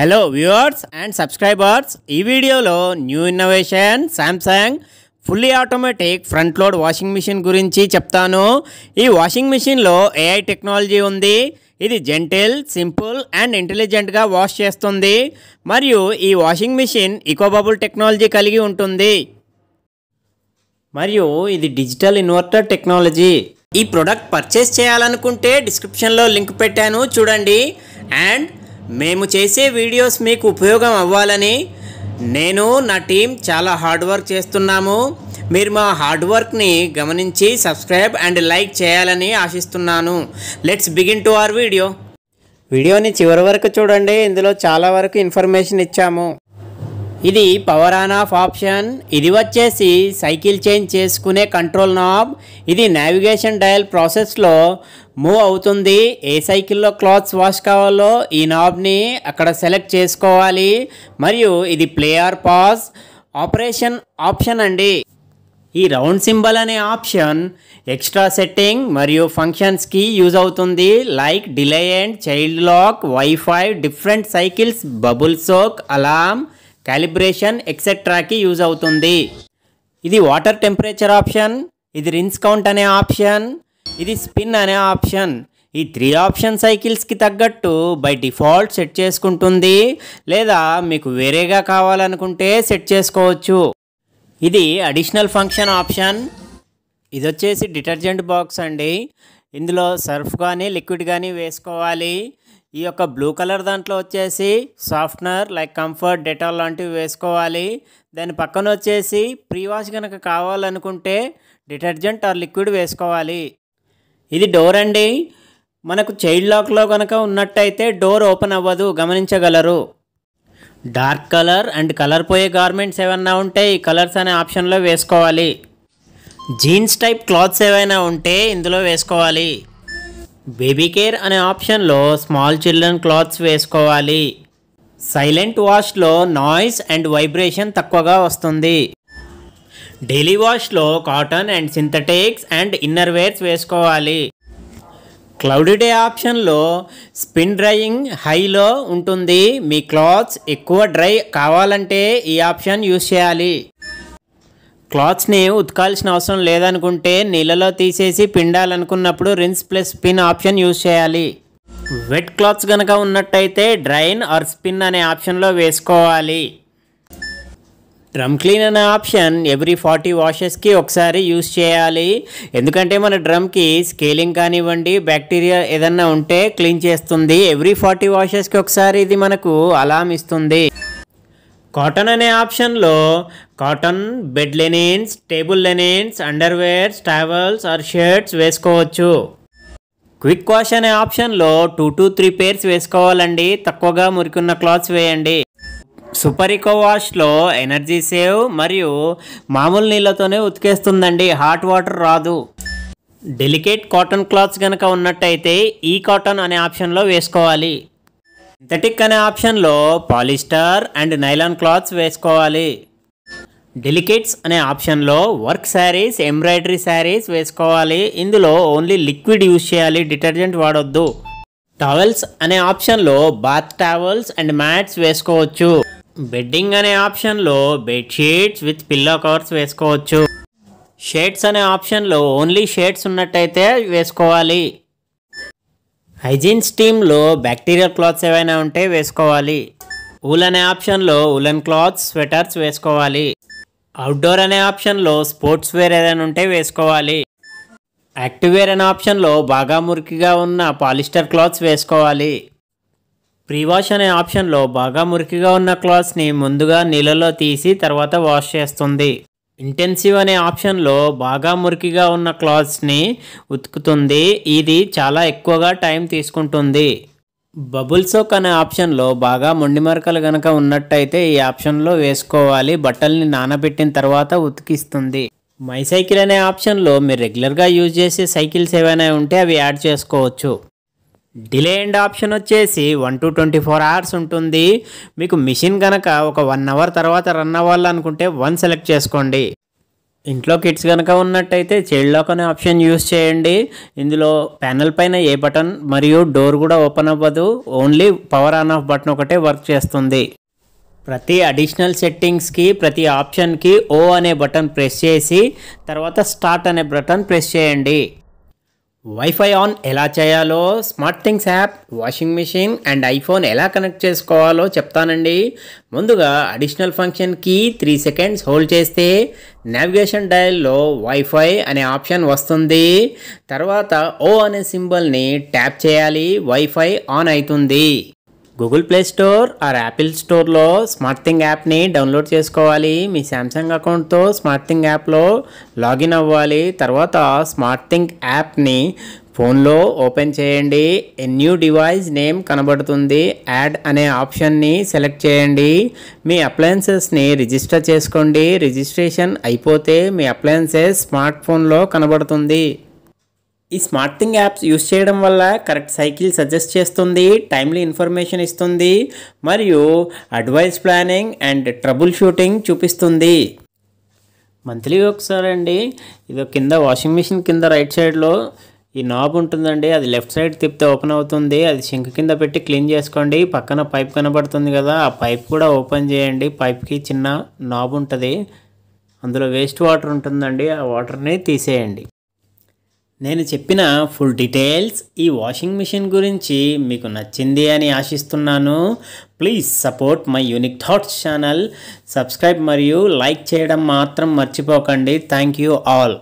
hello viewers and subscribers ఈ వీడియోలో new innovation Samsung fully automatic front load washing machine గురించి చెప్తాను ఈ వాషింగ్ మిషన్లో ఏఐ టెక్నాలజీ ఉంది ఇది జెంటిల్ సింపుల్ అండ్ ఇంటెలిజెంట్గా వాష్ చేస్తుంది మరియు ఈ వాషింగ్ మిషన్ ఇకోబబుల్ టెక్నాలజీ కలిగి ఉంటుంది మరియు ఇది డిజిటల్ ఇన్వర్టర్ టెక్నాలజీ ఈ ప్రొడక్ట్ పర్చేస్ చేయాలనుకుంటే డిస్క్రిప్షన్లో లింక్ పెట్టాను చూడండి అండ్ మేము చేసే వీడియోస్ మీకు ఉపయోగం అవ్వాలని నేను నా టీం చాలా హార్డ్ వర్క్ చేస్తున్నాము మీరు మా హార్డ్ వర్క్ని గమనించి సబ్స్క్రైబ్ అండ్ లైక్ చేయాలని ఆశిస్తున్నాను let's begin to our video వీడియోని చివరి వరకు చూడండి ఇందులో చాలా వరకు ఇన్ఫర్మేషన్ ఇచ్చాము ఇది పవర్ ఆన్ ఆఫ్ ఆప్షన్ ఇది వచ్చేసి సైకిల్ చేంజ్ చేసుకునే కంట్రోల్ నాబ్ ఇది నావిగేషన్ డయల్ ప్రాసెస్లో మూవ్ అవుతుంది ఏ సైకిల్లో క్లాత్స్ వాష్ కావాలో ఈ నాబ్ని అక్కడ సెలెక్ట్ చేసుకోవాలి మరియు ఇది player pass pause operation option అండి ఈ రౌండ్ సింబల్ అనే ఆప్షన్ ఎక్స్ట్రా సెట్టింగ్ మరియు ఫంక్షన్స్కి యూజ్ అవుతుంది like delay and child lock wifi different cycles bubble soak alarm calibration ఎక్సెట్రాకి యూజ్ అవుతుంది ఇది వాటర్ టెంపరేచర్ ఆప్షన్ ఇది రిన్స్ కౌంట్ అనే ఆప్షన్ ఇది స్పిన్ అనే ఆప్షన్ ఈ త్రీ ఆప్షన్ సైకిల్స్కి తగ్గట్టు బై డిఫాల్ట్ సెట్ చేసుకుంటుంది లేదా మీకు వేరేగా కావాలనుకుంటే సెట్ చేసుకోవచ్చు ఇది అడిషనల్ ఫంక్షన్ ఆప్షన్ ఇది వచ్చేసి డిటర్జెంట్ బాక్స్ అండి ఇందులో సర్ఫ్ కానీ లిక్విడ్ కానీ వేసుకోవాలి ఈ యొక్క బ్లూ కలర్ దాంట్లో వచ్చేసి సాఫ్ట్నర్ లైక్ కంఫర్ట్ డెటాల్ లాంటివి వేసుకోవాలి దాని పక్కన వచ్చేసి ప్రీ వాష్ కనుక కావాలనుకుంటే డిటర్జెంట్ ఆర్ లిక్విడ్ వేసుకోవాలి ఇది డోర్ అండి మనకు చైల్డ్ లాక్లో కనుక ఉన్నట్టయితే డోర్ ఓపెన్ అవ్వదు గమనించగలరు డార్క్ కలర్ అండ్ కలర్ పోయే గార్మెంట్స్ ఏమన్నా ఉంటే ఈ కలర్స్ అనే ఆప్షన్లో వేసుకోవాలి జీన్స్ టైప్ క్లాత్స్ ఏవైనా ఉంటే ఇందులో వేసుకోవాలి బేబీ కేర్ అనే ఆప్షన్లో స్మాల్ చిల్డ్రన్ క్లాత్స్ వేసుకోవాలి సైలెంట్ వాష్లో నాయిస్ అండ్ వైబ్రేషన్ తక్కువగా వస్తుంది డైలీ వాష్లో cotton and synthetics and inner wears వేసుకోవాలి క్లౌడ్ డే ఆప్షన్లో స్పిన్ డ్రైయింగ్ హైలో ఉంటుంది మీ క్లాత్స్ ఎక్కువ డ్రై కావాలంటే ఈ ఆప్షన్ యూస్ చేయాలి క్లాత్స్ని ఉతకాల్సిన అవసరం లేదనుకుంటే నీళ్ళలో తీసేసి పిండాలనుకున్నప్పుడు rinse plus spin option use చేయాలి వెట్ క్లాత్స్ కనుక ఉన్నట్టయితే డ్రైన్ ఆర్ స్పిన్ అనే ఆప్షన్లో వేసుకోవాలి డ్రమ్ క్లీన్ అనే ఆప్షన్ ఎవ్రీ ఫార్టీ వాషెస్కి ఒకసారి యూస్ చేయాలి ఎందుకంటే మన డ్రమ్కి స్కేలింగ్ కానివ్వండి బ్యాక్టీరియా ఏదన్నా ఉంటే క్లీన్ చేస్తుంది ఎవ్రీ ఫార్టీ వాషెస్కి ఒకసారి ఇది మనకు అలారం ఇస్తుంది కాటన్ అనే ఆప్షన్లో cotton bed linens table linens underwears travels or shirts వేసుకోవచ్చు క్విక్ వాష్ అనే ఆప్షన్లో టూ టు త్రీ పేర్స్ వేసుకోవాలండి తక్కువగా మురికున్న క్లాత్స్ వేయండి సూపర్ ఇకో వాష్లో ఎనర్జీ సేవ్ మరియు మామూలు నీళ్ళతోనే ఉతికేస్తుందండి హాట్ వాటర్ రాదు డెలికేట్ కాటన్ క్లాత్స్ కనుక ఉన్నట్టయితే ఈ కాటన్ అనే ఆప్షన్లో వేసుకోవాలి సింథటిక్ అనే ఆప్షన్లో పాలిస్టర్ అండ్ నైలాన్ క్లాత్స్ వేసుకోవాలి డెలికేట్స్ అనే ఆప్షన్లో వర్క్ శారీస్ ఎంబ్రాయిడరీ శారీస్ వేసుకోవాలి ఇందులో ఓన్లీ లిక్విడ్ యూజ్ చేయాలి డిటర్జెంట్ వాడొద్దు టవల్స్ అనే ఆప్షన్లో బాత్ టవల్స్ అండ్ మ్యాట్స్ వేసుకోవచ్చు బెడ్డింగ్ అనే ఆప్షన్లో బెడ్షీట్స్ విత్ పిల్లో కవర్స్ వేసుకోవచ్చు షేడ్స్ అనే ఆప్షన్లో ఓన్లీ షేడ్స్ ఉన్నట్టయితే వేసుకోవాలి హైజీన్ స్టీమ్లో బ్యాక్టీరియల్ క్లాత్స్ ఏవైనా ఉంటే వేసుకోవాలి ఊల్ అనే ఆప్షన్లో ఉలెన్ క్లాత్స్ స్వెటర్స్ వేసుకోవాలి అవుట్డోర్ అనే ఆప్షన్లో స్పోర్ట్స్ వేర్ ఏదైనా ఉంటే వేసుకోవాలి యాక్టివేర్ అనే ఆప్షన్లో బాగా మురికిగా ఉన్న పాలిస్టర్ క్లాత్స్ వేసుకోవాలి ప్రీవాష్ అనే ఆప్షన్లో బాగా మురికిగా ఉన్న క్లాత్స్ని ముందుగా నీళ్ళలో తీసి తర్వాత వాష్ చేస్తుంది ఇంటెన్సివ్ అనే ఆప్షన్లో బాగా మురికిగా ఉన్న క్లాత్స్ని ఉతుకుతుంది ఇది చాలా ఎక్కువగా టైం తీసుకుంటుంది బబుల్ సోక్ అనే ఆప్షన్లో బాగా మొండి మరకలు కనుక ఉన్నట్టయితే ఈ ఆప్షన్లో వేసుకోవాలి బట్టల్ని నానబెట్టిన తర్వాత ఉతికిస్తుంది మై సైకిల్ అనే ఆప్షన్లో మీరు రెగ్యులర్గా యూజ్ చేసే సైకిల్స్ ఏవైనా ఉంటే అవి యాడ్ చేసుకోవచ్చు డిలే అండ్ ఆప్షన్ వచ్చేసి one to twenty four hours ఉంటుంది మీకు మిషన్ కనుక ఒక వన్ అవర్ తర్వాత రన్ అవ్వాలనుకుంటే వన్ సెలెక్ట్ చేసుకోండి ఇంట్లో కిడ్స్ కనుక ఉన్నట్టయితే చైల్డ్ అనే ఆప్షన్ యూస్ చేయండి ఇందులో ప్యానల్ పైన ఏ బటన్ మరియు డోర్ కూడా ఓపెన్ అవ్వదు only power on off button ఒకటే వర్క్ చేస్తుంది ప్రతి అడిషనల్ సెట్టింగ్స్కి ప్రతి ఆప్షన్కి ఓ అనే బటన్ ప్రెస్ చేసి తర్వాత స్టార్ట్ అనే బటన్ ప్రెస్ చేయండి వైఫై ఆన్ ఎలా చేయాలో smart things app washing machine and iPhone ఎలా కనెక్ట్ చేసుకోవాలో చెప్తానండి ముందుగా అడిషనల్ ఫంక్షన్కి త్రీ సెకండ్స్ హోల్డ్ చేస్తే నావిగేషన్ డయల్లో వైఫై అనే ఆప్షన్ వస్తుంది తర్వాత ఓ అనే సింబల్ని ట్యాప్ చేయాలి వైఫై ఆన్ అవుతుంది Google play store or Apple స్టోర్లో స్మార్ట్ థింగ్ యాప్ని డౌన్లోడ్ చేసుకోవాలి మీ శాంసంగ్ అకౌంట్తో స్మార్ట్ థింగ్ యాప్లో లాగిన్ అవ్వాలి తర్వాత స్మార్ట్ థింగ్ యాప్ని ఫోన్లో ఓపెన్ చేయండి ఏ న్యూ డివైస్ నేమ్ కనబడుతుంది యాడ్ అనే ఆప్షన్ని సెలెక్ట్ చేయండి మీ అప్లయన్సెస్ని రిజిస్టర్ చేసుకోండి రిజిస్ట్రేషన్ అయిపోతే మీ అప్లయన్సెస్ స్మార్ట్ ఫోన్లో కనబడుతుంది ఈ స్మార్ట్ థింగ్ యాప్స్ యూస్ చేయడం వల్ల కరెక్ట్ సైకిల్ సజెస్ట్ చేస్తుంది టైమ్లీ ఇన్ఫర్మేషన్ ఇస్తుంది మరియు advice planning and troubleshooting చూపిస్తుంది మంత్లీ ఒకసారి అండి ఇది కింద వాషింగ్ మిషన్ కింద రైట్ సైడ్లో ఈ నాబ్ ఉంటుందండి అది లెఫ్ట్ సైడ్ తిప్పితే ఓపెన్ అవుతుంది అది సింక్ కింద పెట్టి క్లీన్ చేసుకోండి పక్కన పైప్ కనబడుతుంది కదా ఆ పైప్ కూడా ఓపెన్ చేయండి పైప్కి చిన్న నాబ్ ఉంటుంది అందులో వేస్ట్ వాటర్ ఉంటుందండి ఆ వాటర్ని తీసేయండి నేను చెప్పిన ఫుల్ డీటెయిల్స్ ఈ వాషింగ్ మిషన్ గురించి మీకు నచ్చింది అని ఆశిస్తున్నాను please support my unique thoughts channel subscribe మరియు లైక్ చేయడం మాత్రం మర్చిపోకండి థ్యాంక్ యూ ఆల్